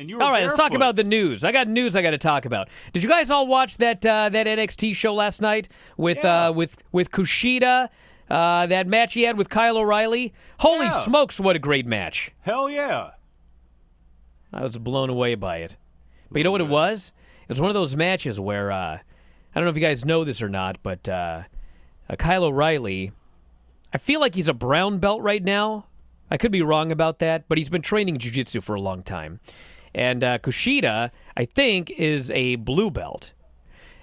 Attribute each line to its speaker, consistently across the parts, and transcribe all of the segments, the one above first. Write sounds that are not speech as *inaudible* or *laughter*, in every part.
Speaker 1: And you all right, barefoot. let's talk about the news. I got news I got to talk about. Did you guys all watch that uh, that NXT show last night with uh, yeah. uh, with with Kushida? Uh, that match he had with Kyle O'Reilly. Holy yeah. smokes, what a great match!
Speaker 2: Hell yeah!
Speaker 1: I was blown away by it. But you know what it was? It was one of those matches where uh, I don't know if you guys know this or not, but uh, uh, Kyle O'Reilly. I feel like he's a brown belt right now. I could be wrong about that, but he's been training jiu-jitsu for a long time. And uh, Kushida, I think, is a blue belt.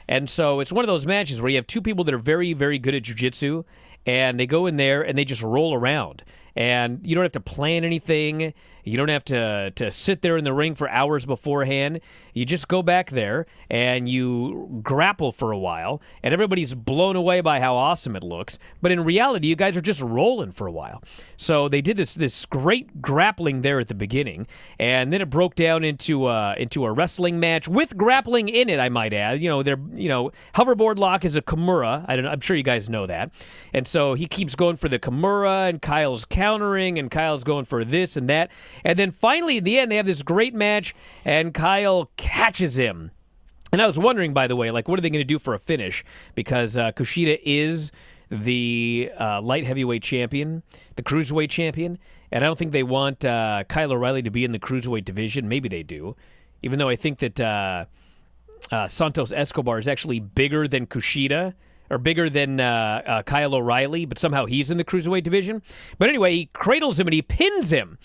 Speaker 1: And so it's one of those matches where you have two people that are very, very good at jujitsu, and they go in there and they just roll around and you don't have to plan anything. You don't have to to sit there in the ring for hours beforehand. You just go back there and you grapple for a while, and everybody's blown away by how awesome it looks. But in reality, you guys are just rolling for a while. So they did this this great grappling there at the beginning, and then it broke down into uh, into a wrestling match with grappling in it. I might add, you know, they're you know hoverboard lock is a Kimura. I don't, I'm sure you guys know that, and so he keeps going for the Kimura and Kyle's. Cal- countering, and Kyle's going for this and that. And then finally, at the end, they have this great match, and Kyle catches him. And I was wondering, by the way, like, what are they going to do for a finish? Because uh, Kushida is the uh, light heavyweight champion, the cruiserweight champion, and I don't think they want uh, Kyle O'Reilly to be in the cruiserweight division. Maybe they do, even though I think that uh, uh Santos Escobar is actually bigger than Kushida or bigger than uh, uh, Kyle O'Reilly, but somehow he's in the cruiserweight division. But anyway, he cradles him and he pins him.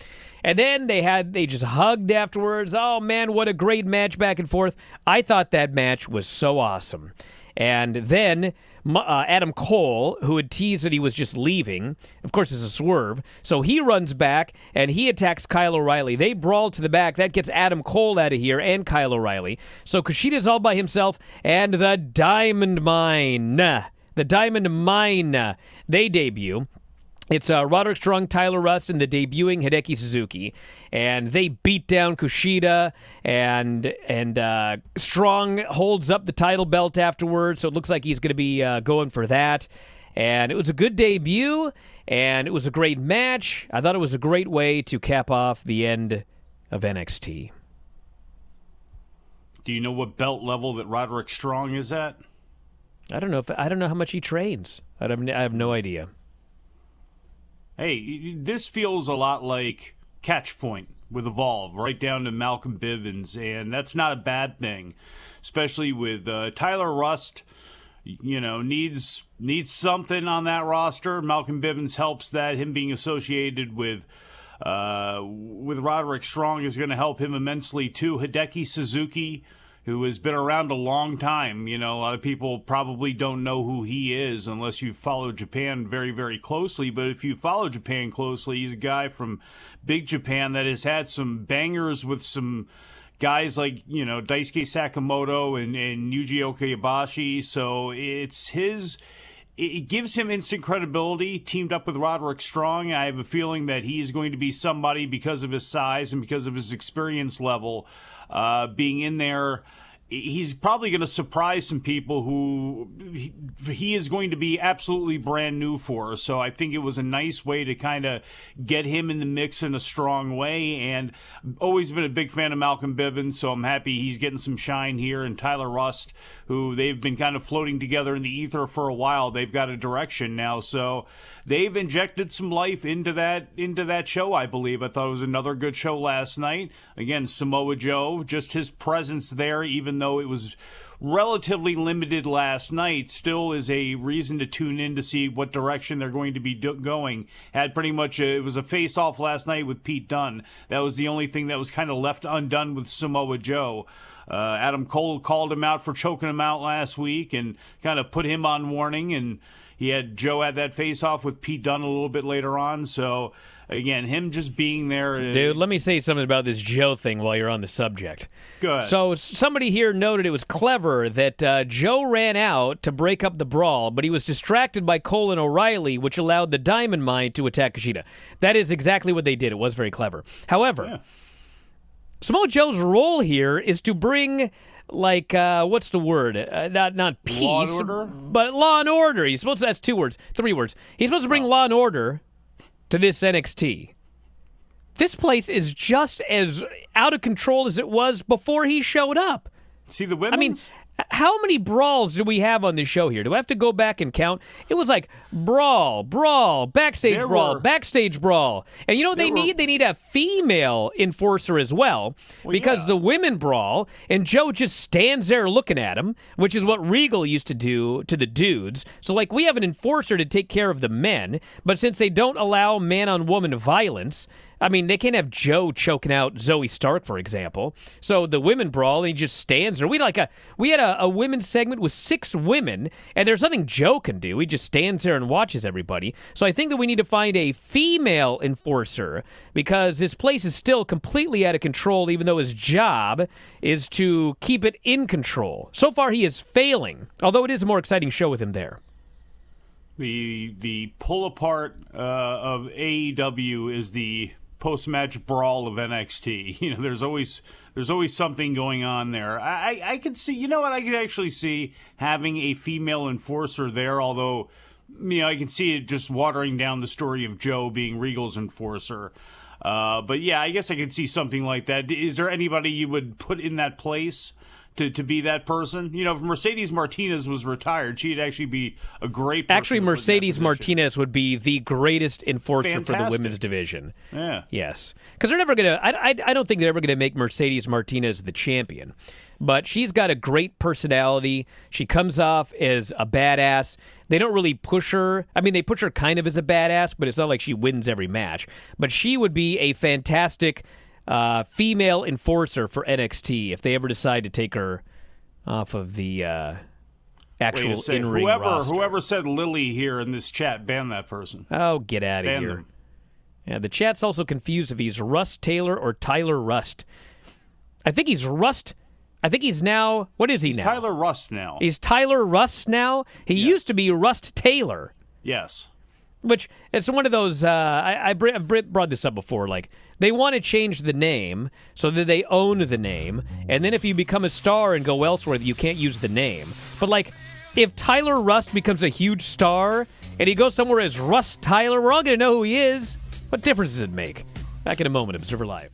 Speaker 1: And then they had they just hugged afterwards. Oh man, what a great match back and forth. I thought that match was so awesome. And then uh, Adam Cole, who had teased that he was just leaving, of course, is a swerve. So he runs back and he attacks Kyle O'Reilly. They brawl to the back. That gets Adam Cole out of here and Kyle O'Reilly. So Kushida's all by himself and the Diamond Mine. The Diamond Mine. They debut. It's uh, Roderick Strong, Tyler Rust, and the debuting Hideki Suzuki, and they beat down Kushida, and and uh, Strong holds up the title belt afterwards, so it looks like he's going to be uh, going for that. And it was a good debut, and it was a great match. I thought it was a great way to cap off the end of NXT.
Speaker 2: Do you know what belt level that Roderick Strong is at?
Speaker 1: I don't know if I don't know how much he trains. I have, I have no idea
Speaker 2: hey, this feels a lot like Catchpoint with Evolve, right down to Malcolm Bivens, and that's not a bad thing, especially with uh, Tyler Rust. You know, needs needs something on that roster. Malcolm Bivens helps that. Him being associated with uh, with Roderick Strong is going to help him immensely too. Hideki Suzuki who has been around a long time. You know, a lot of people probably don't know who he is unless you follow Japan very, very closely. But if you follow Japan closely, he's a guy from Big Japan that has had some bangers with some guys like, you know, Daisuke Sakamoto and, and Yuji Okabashi. So it's his it gives him instant credibility teamed up with Roderick Strong. I have a feeling that he is going to be somebody because of his size and because of his experience level uh, being in there he's probably going to surprise some people who he, he, is going to be absolutely brand new for. So I think it was a nice way to kind of get him in the mix in a strong way. And always been a big fan of Malcolm Bivens, so I'm happy he's getting some shine here. And Tyler Rust, who they've been kind of floating together in the ether for a while, they've got a direction now. So they've injected some life into that into that show. I believe I thought it was another good show last night. Again, Samoa Joe, just his presence there, even though it was relatively limited last night, still is a reason to tune in to see what direction they're going to be do- going. Had pretty much a, it was a face off last night with Pete Dunne. That was the only thing that was kind of left undone with Samoa Joe. Uh, Adam Cole called him out for choking him out last week and kind of put him on warning and he had Joe had that face off with Pete Dunn a little bit later on. So again, him just being there. Uh, Dude,
Speaker 1: let me say something about this Joe thing while you're on the subject.
Speaker 2: Good. So somebody here noted it was clever that uh, Joe ran
Speaker 1: out to break up the brawl, but he was distracted by Colin O'Reilly, which allowed the Diamond Mine to attack Kushida. That is exactly what they did. It was very clever. However. Yeah. Samoa Joe's role here is to bring like uh, what's the word? Uh, not not peace, law but law and order. He's supposed to. That's two words, three words. He's supposed to bring oh. law and order to this NXT. This place is just as out of control as it was before he showed up. See the women. I mean, how many brawls do we have on this show here? Do I have to go back and count? It was like brawl, brawl, backstage there brawl, were, backstage brawl. And you know what they were, need? They need a female enforcer as well, well because yeah. the women brawl and Joe just stands there looking at him, which is what Regal used to do to the dudes. So like we have an enforcer to take care of the men, but since they don't allow man on woman violence, I mean, they can't have Joe choking out Zoe Stark, for example. So the women brawl, and he just stands there. We like a we had a, a women's segment with six women, and there's nothing Joe can do. He just stands there and watches everybody. So I think that we need to find a female enforcer because this place is still completely out of control, even though his job is to keep it in control. So far, he is failing. Although it is a more exciting show with him there
Speaker 2: the the pull apart uh, of AEW is the post match brawl of NXT. *laughs* You know, there's always there's always something going on there. I I could see, you know what, I could actually see having a female enforcer there, although you know I can see it just watering down the story of Joe being Regal's enforcer. Uh, but yeah, I guess I could see something like that. Is there anybody you would put in that place? to, to be that person. You know, if Mercedes Martinez was retired, she'd actually be a great. actually,
Speaker 1: Mercedes Martinez would be the greatest enforcer Fantastic. for the women's division. Yeah. Yes, because they're never gonna. I I don't think they're ever gonna make Mercedes Martinez the champion, but she's got a great personality. She comes off as a badass. They don't really push her. I mean, they push her kind of as a badass, but it's not like she wins every match. But she would be a fantastic uh, female enforcer for NXT if they ever decide to take her off of the uh, actual in ring roster.
Speaker 2: Whoever said Lily here in this chat, ban that person.
Speaker 1: Oh, get out of here. Them. Yeah, the chat's also confused if he's Rust Taylor or Tyler Rust. I think he's Rust. I think he's now. What is he he's now? Tyler Rust now. He's Tyler Rust now. He yes. used to be Rust Taylor. Yes which it's one of those. Uh, I, I br- I've brought this up before. Like they want to change the name so that they own the name, and then if you become a star and go elsewhere, you can't use the name. But like, if Tyler Rust becomes a huge star and he goes somewhere as Rust Tyler, we're all gonna know who he is. What difference does it make? Back in a moment, Observer Live.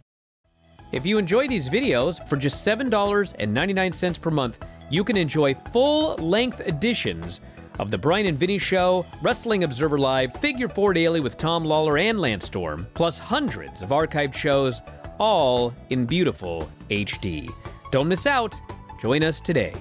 Speaker 1: If you enjoy these videos, for just $7.99 per month, you can enjoy full length editions of The Brian and Vinny Show, Wrestling Observer Live, Figure 4 Daily with Tom Lawler and Lance Storm, plus hundreds of archived shows, all in beautiful HD. Don't miss out. Join us today.